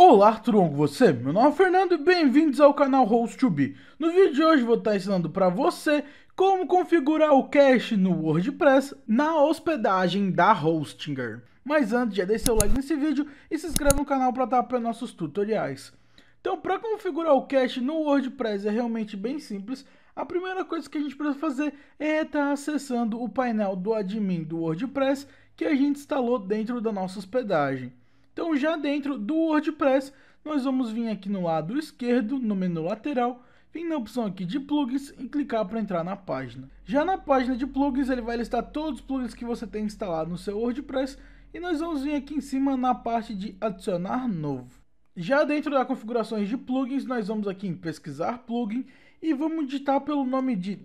Olá, Tronco, você? Meu nome é Fernando e bem-vindos ao canal Host2B. No vídeo de hoje vou estar ensinando para você como configurar o cache no WordPress na hospedagem da Hostinger. Mas antes, já deixe seu like nesse vídeo e se inscreva no canal para estar apoiando nossos tutoriais. Então, para configurar o cache no WordPress é realmente bem simples. A primeira coisa que a gente precisa fazer é estar acessando o painel do admin do WordPress que a gente instalou dentro da nossa hospedagem. Então já dentro do WordPress, nós vamos vir aqui no lado esquerdo, no menu lateral, vir na opção aqui de plugins e clicar para entrar na página. Já na página de plugins, ele vai listar todos os plugins que você tem instalado no seu WordPress e nós vamos vir aqui em cima na parte de adicionar novo. Já dentro da configurações de plugins, nós vamos aqui em pesquisar plugin e vamos digitar pelo nome de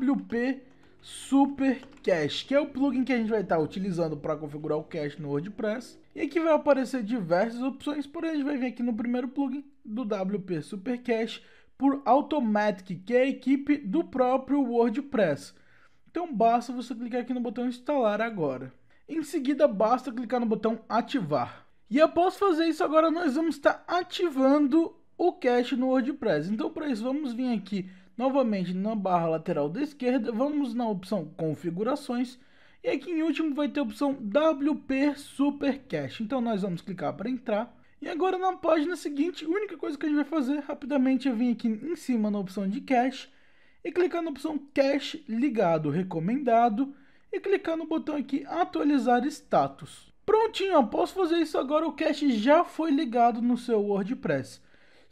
WP Super Cache, que é o plugin que a gente vai estar utilizando para configurar o cache no WordPress. E aqui vai aparecer diversas opções, porém a gente vai vir aqui no primeiro plugin do WP Super Cache por Automatic, que é a equipe do próprio WordPress. Então basta você clicar aqui no botão instalar agora. Em seguida basta clicar no botão ativar. E após fazer isso agora nós vamos estar ativando o cache no WordPress. Então para isso vamos vir aqui Novamente na barra lateral da esquerda, vamos na opção configurações e aqui em último vai ter a opção WP Super Cache. Então nós vamos clicar para entrar. E agora na página seguinte, a única coisa que a gente vai fazer rapidamente é vir aqui em cima na opção de Cache e clicar na opção Cache ligado recomendado e clicar no botão aqui atualizar status. Prontinho, após posso fazer isso agora, o cache já foi ligado no seu WordPress.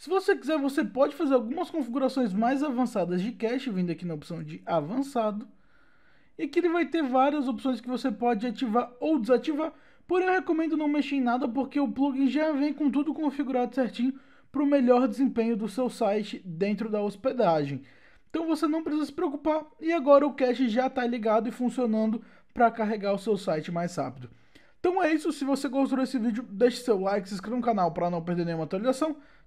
Se você quiser, você pode fazer algumas configurações mais avançadas de cache, vindo aqui na opção de avançado. E aqui ele vai ter várias opções que você pode ativar ou desativar, porém eu recomendo não mexer em nada porque o plugin já vem com tudo configurado certinho para o melhor desempenho do seu site dentro da hospedagem. Então você não precisa se preocupar e agora o cache já está ligado e funcionando para carregar o seu site mais rápido. Então é isso, se você gostou desse vídeo, deixe seu like, se inscreva no canal para não perder nenhuma atualização.